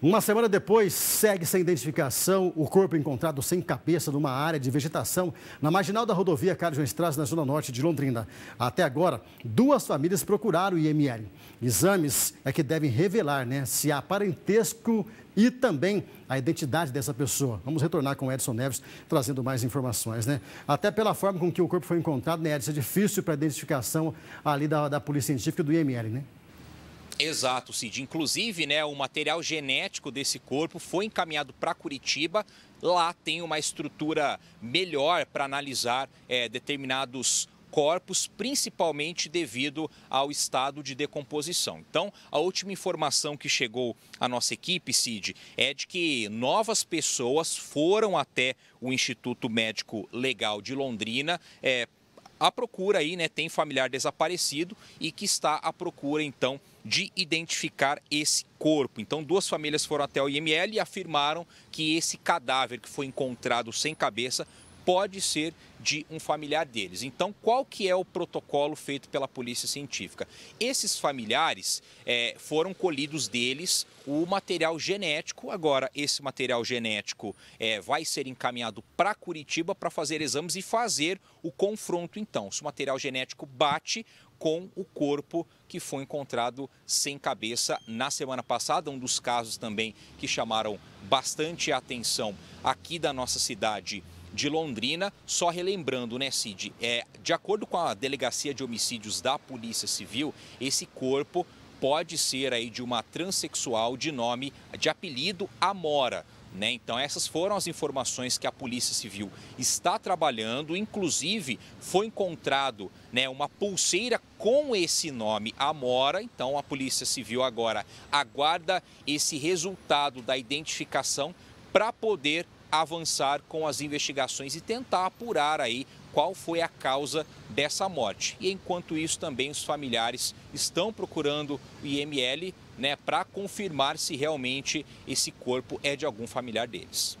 Uma semana depois, segue sem identificação o corpo encontrado sem cabeça numa área de vegetação na marginal da rodovia Carlos Estras, na zona norte de Londrina. Até agora, duas famílias procuraram o IML. Exames é que devem revelar né, se há parentesco e também a identidade dessa pessoa. Vamos retornar com o Edson Neves trazendo mais informações. Né? Até pela forma com que o corpo foi encontrado, né, Edson, é difícil para a identificação ali da, da Polícia Científica do IML, né? Exato, Cid. Inclusive, né, o material genético desse corpo foi encaminhado para Curitiba. Lá tem uma estrutura melhor para analisar é, determinados corpos, principalmente devido ao estado de decomposição. Então, a última informação que chegou à nossa equipe, Cid, é de que novas pessoas foram até o Instituto Médico Legal de Londrina é, à procura aí, né? Tem familiar desaparecido e que está à procura, então, de identificar esse corpo. Então, duas famílias foram até o IML e afirmaram que esse cadáver que foi encontrado sem cabeça pode ser de um familiar deles. Então, qual que é o protocolo feito pela polícia científica? Esses familiares é, foram colhidos deles o material genético. Agora, esse material genético é, vai ser encaminhado para Curitiba para fazer exames e fazer o confronto. Então, se o material genético bate, com o corpo que foi encontrado sem cabeça na semana passada. Um dos casos também que chamaram bastante atenção aqui da nossa cidade de Londrina. Só relembrando, né, Cid? É, de acordo com a Delegacia de Homicídios da Polícia Civil, esse corpo pode ser aí de uma transexual de nome, de apelido Amora. Né? Então, essas foram as informações que a Polícia Civil está trabalhando. Inclusive, foi encontrado né, uma pulseira com esse nome, Amora. Então, a Polícia Civil agora aguarda esse resultado da identificação para poder avançar com as investigações e tentar apurar aí qual foi a causa dessa morte. E enquanto isso, também os familiares estão procurando o IML né, para confirmar se realmente esse corpo é de algum familiar deles.